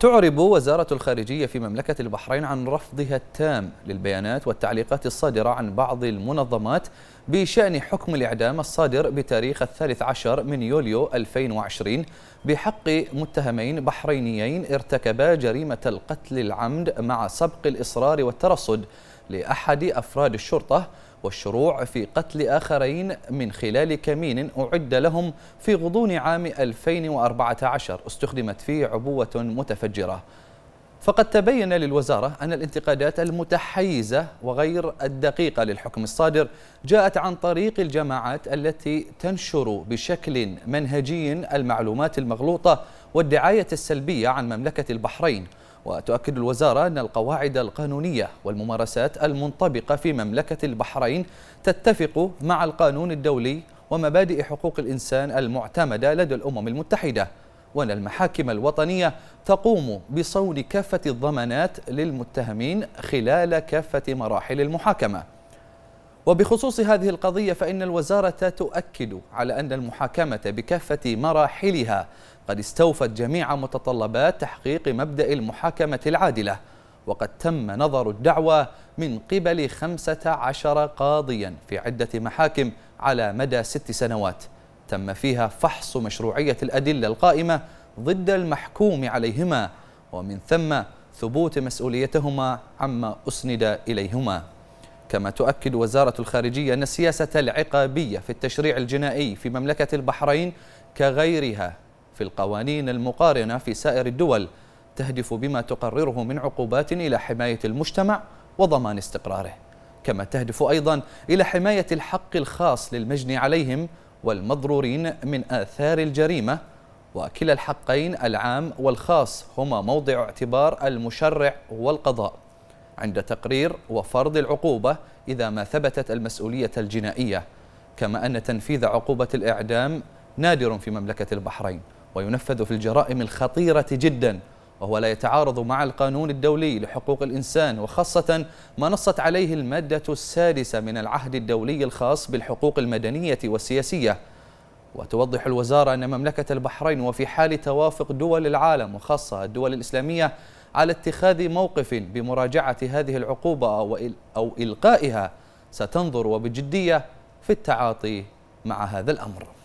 تعرب وزارة الخارجية في مملكة البحرين عن رفضها التام للبيانات والتعليقات الصادرة عن بعض المنظمات بشأن حكم الإعدام الصادر بتاريخ الثالث عشر من يوليو 2020 بحق متهمين بحرينيين ارتكبا جريمة القتل العمد مع سبق الإصرار والترصد لأحد أفراد الشرطة والشروع في قتل آخرين من خلال كمين أعد لهم في غضون عام 2014 استخدمت فيه عبوة متفجرة فقد تبين للوزارة أن الانتقادات المتحيزة وغير الدقيقة للحكم الصادر جاءت عن طريق الجماعات التي تنشر بشكل منهجي المعلومات المغلوطة والدعاية السلبية عن مملكة البحرين وتؤكد الوزارة أن القواعد القانونية والممارسات المنطبقة في مملكة البحرين تتفق مع القانون الدولي ومبادئ حقوق الإنسان المعتمدة لدى الأمم المتحدة وأن المحاكم الوطنية تقوم بصون كافة الضمانات للمتهمين خلال كافة مراحل المحاكمة وبخصوص هذه القضية فإن الوزارة تؤكد على أن المحاكمة بكافة مراحلها قد استوفت جميع متطلبات تحقيق مبدأ المحاكمة العادلة وقد تم نظر الدعوى من قبل 15 قاضيا في عدة محاكم على مدى ست سنوات تم فيها فحص مشروعية الأدلة القائمة ضد المحكوم عليهما ومن ثم ثبوت مسؤوليتهما عما أسند إليهما كما تؤكد وزارة الخارجية أن السياسة العقابية في التشريع الجنائي في مملكة البحرين كغيرها في القوانين المقارنة في سائر الدول تهدف بما تقرره من عقوبات إلى حماية المجتمع وضمان استقراره كما تهدف أيضا إلى حماية الحق الخاص للمجني عليهم والمضرورين من آثار الجريمة وكلا الحقين العام والخاص هما موضع اعتبار المشرع والقضاء عند تقرير وفرض العقوبة إذا ما ثبتت المسؤولية الجنائية كما أن تنفيذ عقوبة الإعدام نادر في مملكة البحرين وينفذ في الجرائم الخطيرة جدا وهو لا يتعارض مع القانون الدولي لحقوق الإنسان وخاصة ما نصت عليه المادة السادسة من العهد الدولي الخاص بالحقوق المدنية والسياسية وتوضح الوزارة أن مملكة البحرين وفي حال توافق دول العالم وخاصة الدول الإسلامية على اتخاذ موقف بمراجعة هذه العقوبة أو إلقائها ستنظر وبجدية في التعاطي مع هذا الأمر